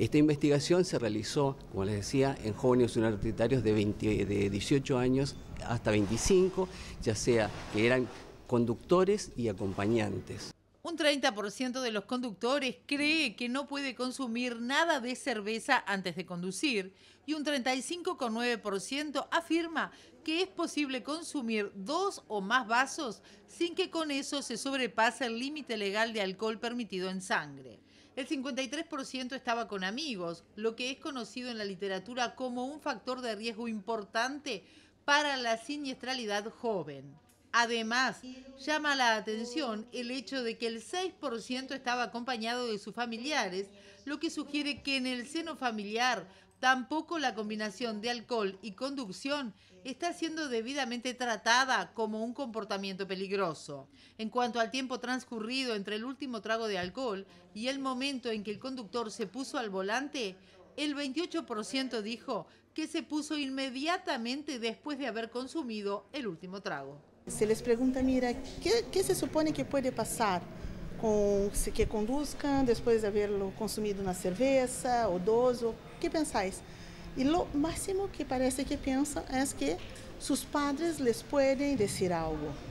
Esta investigación se realizó, como les decía, en jóvenes universitarios de, 18 años hasta 25, ya sea que eran conductores y acompañantes. Un 30% de los conductores cree que no puede consumir nada de cerveza antes de conducir y un 35,9% afirma que es posible consumir dos o más vasos sin que con eso se sobrepase el límite legal de alcohol permitido en sangre. El 53% estaba con amigos, lo que es conocido en la literatura como un factor de riesgo importante para la siniestralidad joven. Además, llama la atención el hecho de que el 6% estaba acompañado de sus familiares, lo que sugiere que en el seno familiar tampoco la combinación de alcohol y conducción está siendo debidamente tratada como un comportamiento peligroso. En cuanto al tiempo transcurrido entre el último trago de alcohol y el momento en que el conductor se puso al volante, el 28% dijo que se puso inmediatamente después de haber consumido el último trago. Se eles perguntam, mira, que, que se supõe que pode passar com se que conduzcam depois de haverlo consumido na cerveja ou doso? Que pensais? E o máximo que parece que pensam é que seus padres lhes podem dizer algo.